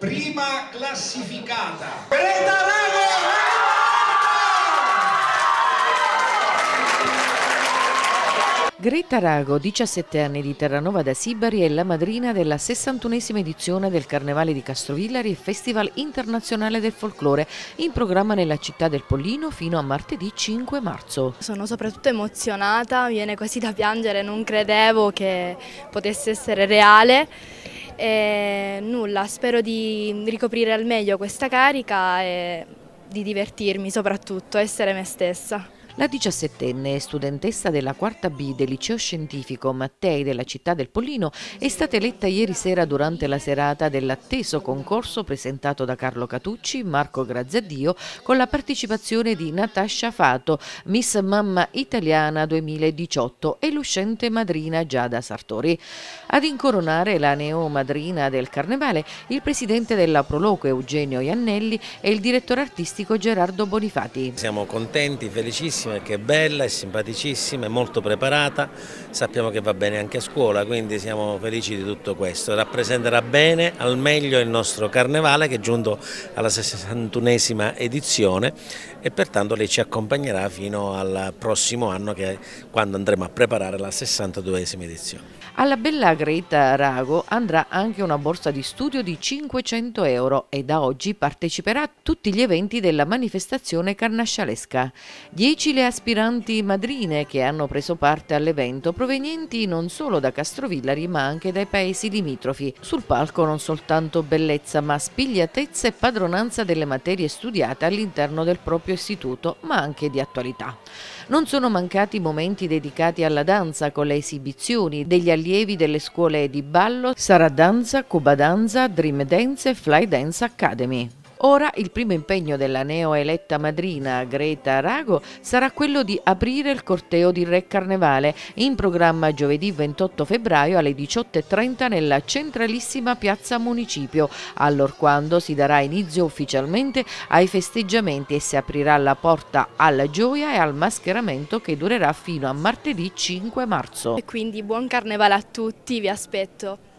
prima classificata. Greta Lago! Greta Rago, 17 anni di Terranova da Sibari, è la madrina della 61esima edizione del Carnevale di Castrovillari e Festival Internazionale del Folklore, in programma nella città del Pollino fino a martedì 5 marzo. Sono soprattutto emozionata, viene quasi da piangere, non credevo che potesse essere reale e nulla, spero di ricoprire al meglio questa carica e di divertirmi soprattutto, essere me stessa. La diciassettenne studentessa della quarta B del liceo scientifico Mattei della città del Pollino è stata eletta ieri sera durante la serata dell'atteso concorso presentato da Carlo Catucci, Marco Grazzadio con la partecipazione di Natascia Fato, Miss Mamma Italiana 2018 e l'uscente madrina Giada Sartori. Ad incoronare la neo madrina del carnevale il presidente della Proloco Eugenio Iannelli e il direttore artistico Gerardo Bonifati. Siamo contenti, felicissimi bellissima, che è bella, è simpaticissima, è molto preparata, sappiamo che va bene anche a scuola, quindi siamo felici di tutto questo. Rappresenterà bene, al meglio, il nostro carnevale che è giunto alla 61esima edizione e pertanto lei ci accompagnerà fino al prossimo anno che è quando andremo a preparare la 62esima edizione. Alla bella Greta Rago andrà anche una borsa di studio di 500 euro e da oggi parteciperà a tutti gli eventi della manifestazione carnascialesca. Dieci le aspiranti madrine che hanno preso parte all'evento provenienti non solo da Castrovillari ma anche dai paesi limitrofi. Sul palco non soltanto bellezza ma spigliatezza e padronanza delle materie studiate all'interno del proprio istituto ma anche di attualità. Non sono mancati momenti dedicati alla danza con le esibizioni degli allievi delle scuole di ballo Saradanza, Danza, Dream Dance e Fly Dance Academy. Ora il primo impegno della neoeletta madrina Greta Rago sarà quello di aprire il corteo di Re Carnevale in programma giovedì 28 febbraio alle 18.30 nella centralissima piazza Municipio, allorquando si darà inizio ufficialmente ai festeggiamenti e si aprirà la porta alla gioia e al mascheramento che durerà fino a martedì 5 marzo. E quindi buon carnevale a tutti, vi aspetto.